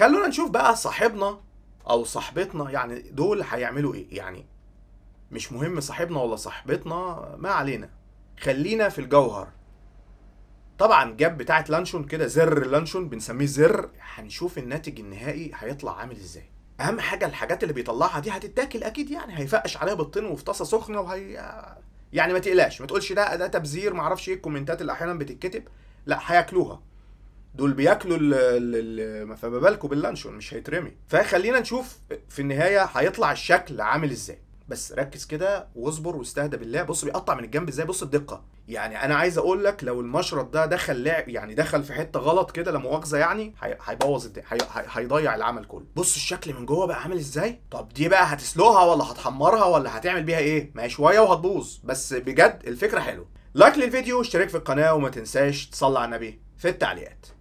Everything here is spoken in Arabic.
خلونا نشوف بقى صاحبنا او صاحبتنا يعني دول هيعملوا ايه يعني مش مهم صاحبنا ولا صاحبتنا ما علينا خلينا في الجوهر طبعا جاب بتاعت لانشون كده زر لانشون بنسميه زر هنشوف الناتج النهائي هيطلع عامل ازاي اهم حاجه الحاجات اللي بيطلعها دي هتتاكل اكيد يعني هيفقش عليها بالطين وفي طاسه سخنه وهي يعني ما تقلقش ما تقولش ده ده تبذير ما اعرفش ايه الكومنتات اللي احيانا بتتكتب لا هياكلوها دول بياكلوا ال فما بالكم باللانشون مش هيترمي فخلينا نشوف في النهايه هيطلع الشكل عامل ازاي بس ركز كده واصبر واستهدى بالله بص بيقطع من الجنب ازاي بص الدقه يعني انا عايز اقول لك لو المشرط ده دخل لعب يعني دخل في حته غلط كده لا مؤاخذه يعني هيبوظ هيضيع العمل كله بص الشكل من جوه بقى عامل ازاي طب دي بقى هتسلقها ولا هتحمرها ولا هتعمل بيها ايه ما هي شويه وهتبوظ بس بجد الفكره حلوه لايك للفيديو اشترك في القناه وما تنساش تصلي على النبي في التعليقات